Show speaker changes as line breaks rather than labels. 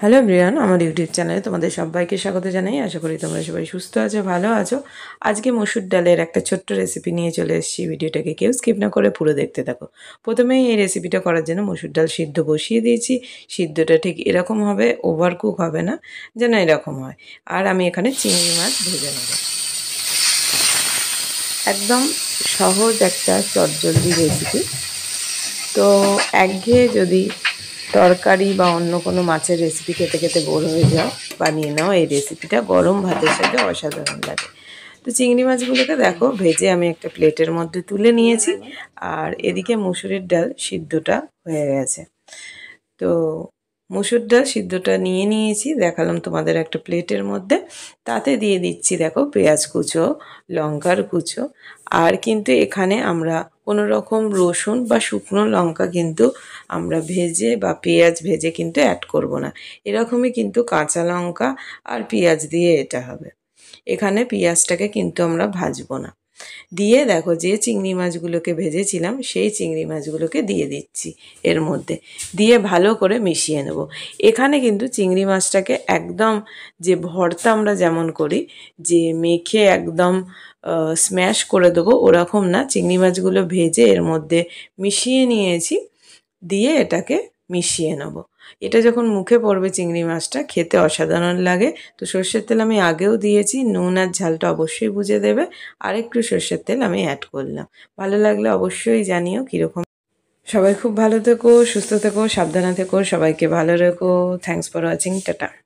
hello Brian আমার YouTube চ্যানেলে তোমাদের সবাইকে স্বাগত জানাই আশা করি তোমরা সবাই সুস্থ আছো ভালো আছো আজকে মসুর ডালের একটা ছোট্ট রেসিপি নিয়ে চলে এসেছি ভিডিওটাকে কেউ স্কিপ না করে পুরো দেখতে থাকো প্রথমেই এই রেসিপিটা করার জন্য মসুর ডাল সিদ্ধ বসিয়ে দিয়েছি সিদ্ধটা ঠিক এরকম হবে ওভার কুক হবে না যেন এরকম হয় আর আমি এখানে চিংড়ি মাছ ভেজে নেব একদম সহজ একটা চটজলদি রেসিপি তো একঘেয়ে যদি তরকারি বা অন্য কোনো মাছের রেসিপি খেতে খেতে বোর হয়ে যাও বানিয়ে নাও এই রেসিপিটা গরম ভাতের সাথে অসাধারণ লাগে তো চিংড়ি মাছগুলোকে দেখো ভেজে আমি একটা প্লেটের মধ্যে তুলে নিয়েছি আর এদিকে মুসুরের ডাল সিদ্ধটা হয়ে গেছে তো মুসুর ডাল সিদ্ধটা নিয়ে নিয়েছি দেখালাম তোমাদের একটা প্লেটের মধ্যে তাতে দিয়ে দিচ্ছি দেখো পেঁয়াজ কুচো লঙ্কার কুচো আর কিন্তু এখানে আমরা কোনো রকম রসুন বা শুকনো লঙ্কা কিন্তু আমরা ভেজে বা পেঁয়াজ ভেজে কিন্তু অ্যাড করব না এরকমই কিন্তু কাঁচা লঙ্কা আর পেঁয়াজ দিয়ে এটা হবে এখানে পেঁয়াজটাকে কিন্তু আমরা ভাজবো না দিয়ে দেখো যে চিংড়ি মাছগুলোকে ভেজেছিলাম সেই চিংড়ি মাছগুলোকে দিয়ে দিচ্ছি এর মধ্যে দিয়ে ভালো করে মিশিয়ে নেব এখানে কিন্তু চিংড়ি মাছটাকে একদম যে ভর্তা আমরা যেমন করি যে মেখে একদম স্ম্যাশ করে দেবো ওরকম না চিংড়ি মাছগুলো ভেজে এর মধ্যে মিশিয়ে নিয়েছি দিয়ে এটাকে মিশিয়ে নেব এটা যখন মুখে পড়বে চিংড়ি মাছটা খেতে অসাধারণ লাগে তো সর্ষের তেল আমি আগেও দিয়েছি নুন আর ঝালটা অবশ্যই বুঝে দেবে আর একটু সর্ষের তেল আমি অ্যাড করলাম ভালো লাগলে অবশ্যই জানিও কীরকম সবাই খুব ভালো থেকো সুস্থ থেকো সাবধানে থেকো সবাইকে ভালো রেখো থ্যাংকস ফর ওয়াচিং টাটা